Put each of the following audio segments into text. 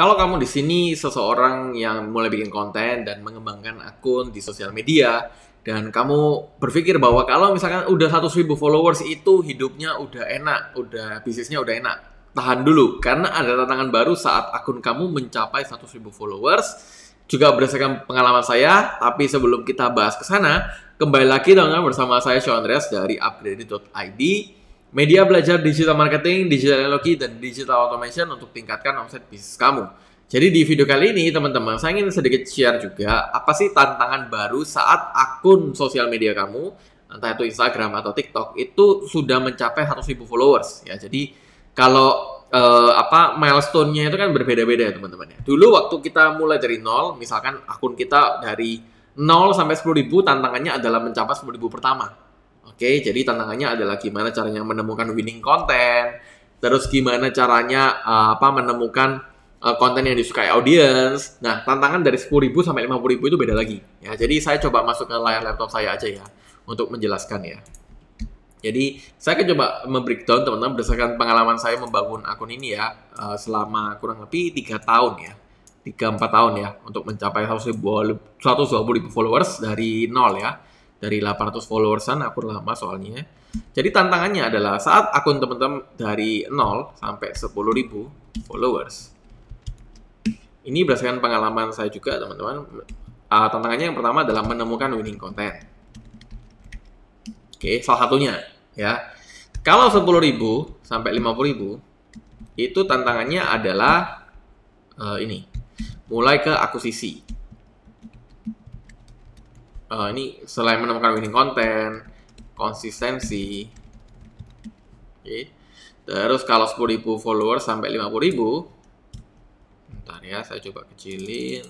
Kalau kamu di sini seseorang yang mulai bikin konten dan mengembangkan akun di sosial media dan kamu berpikir bahwa kalau misalkan udah 100.000 followers itu hidupnya udah enak, udah bisnisnya udah enak. Tahan dulu karena ada tantangan baru saat akun kamu mencapai 100.000 followers. Juga berdasarkan pengalaman saya, tapi sebelum kita bahas ke sana, kembali lagi dengan bersama saya Sean Andreas dari upgrade.id Media belajar digital marketing, digital analogi, dan digital automation untuk tingkatkan omset bisnis kamu. Jadi di video kali ini teman-teman, saya ingin sedikit share juga apa sih tantangan baru saat akun sosial media kamu, entah itu Instagram atau TikTok, itu sudah mencapai 100 ribu followers. Ya, jadi kalau eh, apa milestone-nya itu kan berbeda-beda ya teman-teman. Ya. Dulu waktu kita mulai dari nol, misalkan akun kita dari 0 sampai 10 ribu, tantangannya adalah mencapai 10 ribu pertama. Oke, jadi tantangannya adalah gimana caranya menemukan winning content, terus gimana caranya uh, apa menemukan uh, konten yang disukai audience. Nah, tantangan dari 10.000 sampai 50.000 itu beda lagi. Ya, jadi saya coba masuk ke layar laptop saya aja ya untuk menjelaskan ya. Jadi saya akan coba membreakdown teman-teman berdasarkan pengalaman saya membangun akun ini ya uh, selama kurang lebih 3 tahun ya, tiga empat tahun ya untuk mencapai 120.000 ribu followers dari nol ya dari 800 followersan akun lama soalnya. Jadi tantangannya adalah saat akun teman-teman dari 0 sampai 10 ribu followers. Ini berdasarkan pengalaman saya juga teman-teman. Uh, tantangannya yang pertama adalah menemukan winning content. Oke, okay, salah satunya ya. Kalau 10 ribu sampai 50 ribu itu tantangannya adalah uh, ini. Mulai ke akuisisi uh, ini selain menemukan winning content, konsistensi, oke. Okay. Terus kalau 10.000 followers sampai 50.000, bentar ya, saya coba kecilin.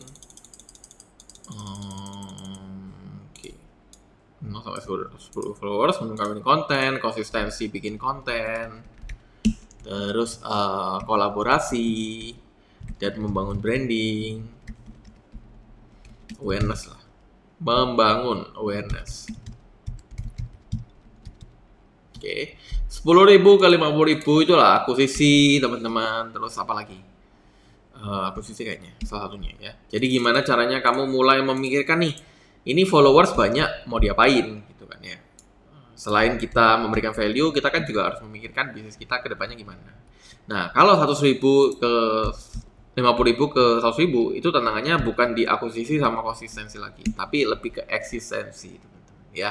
Hmm, Oke, okay. followers menemukan winning content, konsistensi bikin konten, terus uh, kolaborasi dan membangun branding, awareness lah membangun awareness. Oke, sepuluh ribu ke lima puluh ribu itulah akuisisi teman-teman. Terus apa lagi? Uh, akuisisi kayaknya salah satunya ya. Jadi gimana caranya kamu mulai memikirkan nih, ini followers banyak mau diapain gitu kan ya. Selain kita memberikan value, kita kan juga harus memikirkan bisnis kita kedepannya gimana. Nah, kalau 100 ribu ke 50 ribu ke 100 ribu itu tantangannya bukan di akuisisi sama konsistensi lagi tapi lebih ke eksistensi teman-teman ya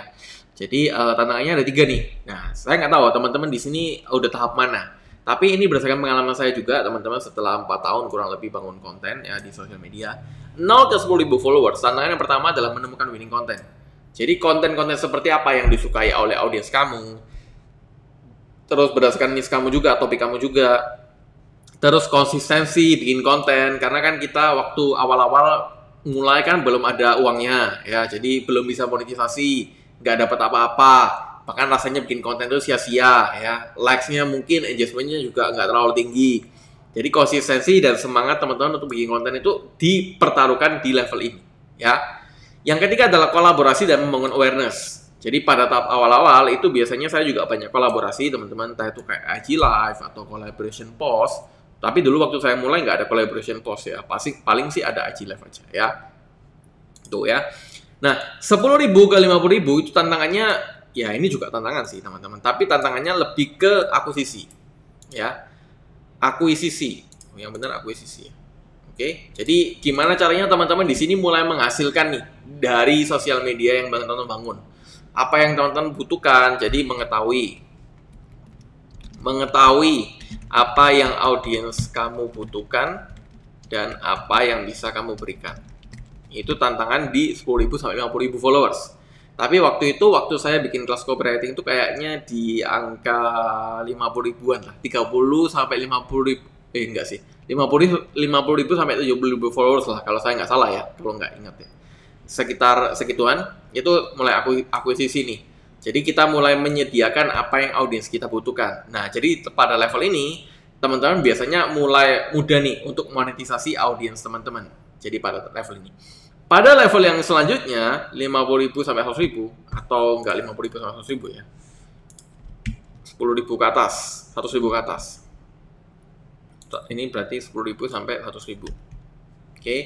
jadi uh, tantangannya ada tiga nih nah saya nggak tahu teman-teman di sini udah tahap mana tapi ini berdasarkan pengalaman saya juga teman-teman setelah 4 tahun kurang lebih bangun konten ya di sosial media 0 ke 10 ribu followers tantangan yang pertama adalah menemukan winning content jadi konten-konten seperti apa yang disukai oleh audiens kamu terus berdasarkan niche kamu juga topik kamu juga Terus konsistensi bikin konten karena kan kita waktu awal-awal mulai kan belum ada uangnya ya, jadi belum bisa monetisasi, nggak dapat apa-apa. Bahkan rasanya bikin konten itu sia-sia ya. likes mungkin engagement-nya juga nggak terlalu tinggi. Jadi konsistensi dan semangat teman-teman untuk bikin konten itu dipertaruhkan di level ini ya. Yang ketiga adalah kolaborasi dan membangun awareness. Jadi pada tahap awal-awal itu biasanya saya juga banyak kolaborasi teman-teman, entah itu kayak IG Live atau collaboration post tapi dulu waktu saya mulai nggak ada collaboration post ya. Pasti paling sih ada IG Live aja ya. Tuh ya. Nah, 10.000 ke 50.000 itu tantangannya ya ini juga tantangan sih teman-teman, tapi tantangannya lebih ke akuisisi. Ya. Akuisisi. Oh, yang benar akuisisi. Oke. Jadi gimana caranya teman-teman di sini mulai menghasilkan nih dari sosial media yang teman-teman bangun. Apa yang teman-teman butuhkan? Jadi mengetahui mengetahui apa yang audiens kamu butuhkan dan apa yang bisa kamu berikan. Itu tantangan di 10.000 sampai 50.000 followers. Tapi waktu itu, waktu saya bikin kelas copywriting itu kayaknya di angka 50 ribuan lah. 30 sampai 50 ribu, eh enggak sih. 50, 50 ribu sampai 70 ribu followers lah, kalau saya nggak salah ya, kalau nggak ingat ya. Sekitar segituan, itu mulai aku akuisisi nih jadi kita mulai menyediakan apa yang audiens kita butuhkan. Nah, jadi pada level ini teman-teman biasanya mulai mudah nih untuk monetisasi audiens teman-teman. Jadi pada level ini. Pada level yang selanjutnya 50.000 sampai 100.000 atau enggak 50.000 sampai 100.000 ya. 10.000 ke atas, 100.000 ke atas. Ini berarti 10.000 sampai 100.000. Oke. Okay.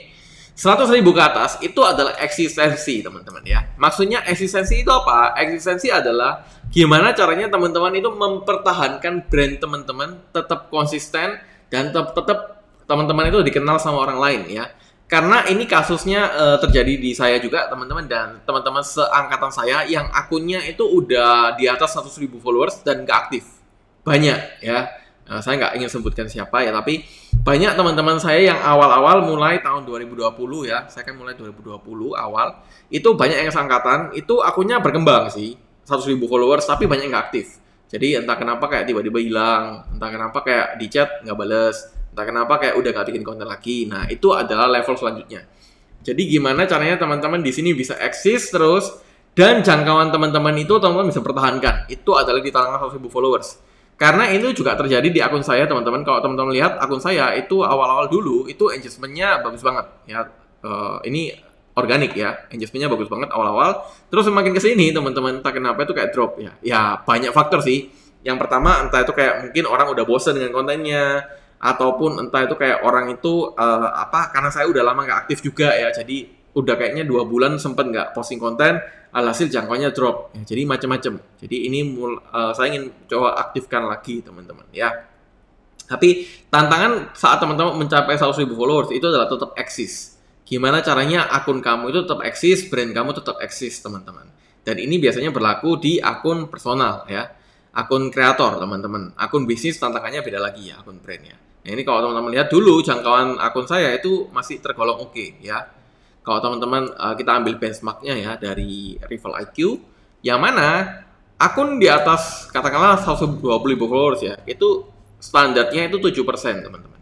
100 ribu ke atas itu adalah eksistensi teman-teman ya. Maksudnya eksistensi itu apa? Eksistensi adalah gimana caranya teman-teman itu mempertahankan brand teman-teman tetap konsisten dan tetap, teman-teman itu dikenal sama orang lain ya. Karena ini kasusnya uh, terjadi di saya juga teman-teman dan teman-teman seangkatan saya yang akunnya itu udah di atas 100 ribu followers dan gak aktif. Banyak ya Eh, saya nggak ingin sebutkan siapa ya tapi banyak teman-teman saya yang awal-awal mulai tahun 2020 ya saya kan mulai 2020 awal itu banyak yang seangkatan, itu akunnya berkembang sih 100 ribu followers tapi banyak yang nggak aktif jadi entah kenapa kayak tiba-tiba hilang entah kenapa kayak di chat nggak bales entah kenapa kayak udah nggak bikin konten lagi nah itu adalah level selanjutnya jadi gimana caranya teman-teman di sini bisa eksis terus dan jangkauan teman-teman itu teman-teman bisa pertahankan itu adalah di tangan 100 ribu followers karena itu juga terjadi di akun saya teman-teman. Kalau teman-teman lihat akun saya itu awal-awal dulu itu engagementnya bagus banget ya. Uh, ini organik ya, engagementnya bagus banget awal-awal. Terus semakin kesini teman-teman tak kenapa itu kayak drop ya. Ya banyak faktor sih. Yang pertama entah itu kayak mungkin orang udah bosen dengan kontennya ataupun entah itu kayak orang itu uh, apa karena saya udah lama nggak aktif juga ya jadi udah kayaknya dua bulan sempet nggak posting konten alhasil jangkauannya drop. Ya, jadi macam-macam. Jadi ini mul, uh, saya ingin coba aktifkan lagi teman-teman ya. Tapi tantangan saat teman-teman mencapai ribu followers itu adalah tetap eksis. Gimana caranya akun kamu itu tetap eksis, brand kamu tetap eksis teman-teman. Dan ini biasanya berlaku di akun personal ya. Akun kreator teman-teman. Akun bisnis tantangannya beda lagi ya akun brandnya. Nah ini kalau teman-teman lihat dulu jangkauan akun saya itu masih tergolong oke okay, ya kalau teman-teman uh, kita ambil benchmarknya ya dari Rival IQ, yang mana akun di atas katakanlah 120 ribu followers ya, itu standarnya itu 7% teman-teman.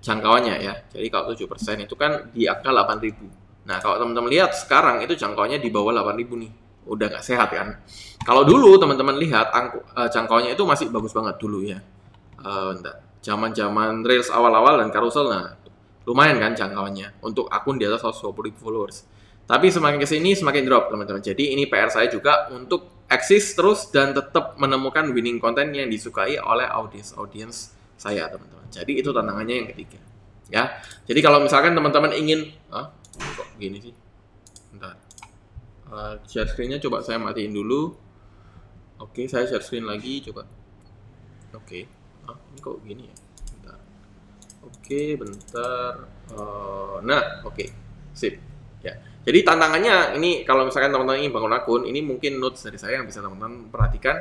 Jangkauannya ya. Jadi kalau 7% itu kan di angka ribu Nah, kalau teman-teman lihat sekarang itu jangkauannya di bawah ribu nih. Udah nggak sehat kan? Kalau dulu teman-teman lihat angku, uh, jangkauannya itu masih bagus banget dulu ya. Uh, Zaman-zaman Rails awal-awal dan carousel nah lumayan kan jangkauannya untuk akun di atas 120 followers. Tapi semakin kesini semakin drop teman-teman. Jadi ini PR saya juga untuk eksis terus dan tetap menemukan winning content yang disukai oleh audiens audiens saya teman-teman. Jadi itu tantangannya yang ketiga. Ya. Jadi kalau misalkan teman-teman ingin ah, kok gini sih. Bentar. Uh, share screen-nya coba saya matiin dulu. Oke, okay, saya share screen lagi coba. Oke. Okay. Ah, ini kok gini ya? Oke, bentar. Uh, nah, oke. Sip. Ya. Jadi tantangannya ini kalau misalkan teman-teman ingin bangun akun, ini mungkin notes dari saya yang bisa teman-teman perhatikan.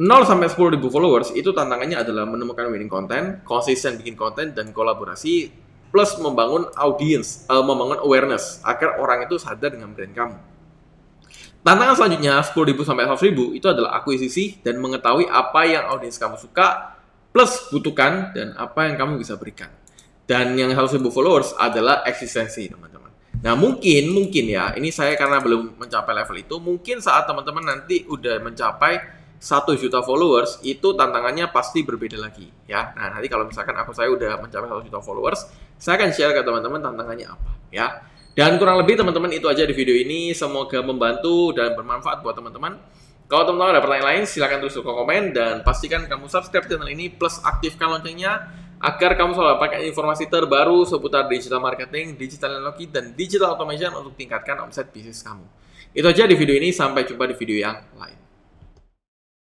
0 sampai 10 ribu followers itu tantangannya adalah menemukan winning content, konsisten bikin konten dan kolaborasi plus membangun audience, uh, membangun awareness agar orang itu sadar dengan brand kamu. Tantangan selanjutnya ribu sampai ribu itu adalah akuisisi dan mengetahui apa yang audiens kamu suka plus butuhkan dan apa yang kamu bisa berikan. Dan yang harus ibu followers adalah eksistensi teman-teman. Nah mungkin, mungkin ya, ini saya karena belum mencapai level itu, mungkin saat teman-teman nanti udah mencapai satu juta followers itu tantangannya pasti berbeda lagi ya. Nah, nanti kalau misalkan aku saya udah mencapai satu juta followers, saya akan share ke teman-teman tantangannya apa ya. Dan kurang lebih teman-teman itu aja di video ini, semoga membantu dan bermanfaat buat teman-teman. Kalau teman-teman ada pertanyaan lain, silahkan tulis di komen dan pastikan kamu subscribe channel ini plus aktifkan loncengnya agar kamu selalu pakai informasi terbaru seputar digital marketing, digital teknologi, dan digital automation untuk tingkatkan omset bisnis kamu. Itu aja di video ini, sampai jumpa di video yang lain.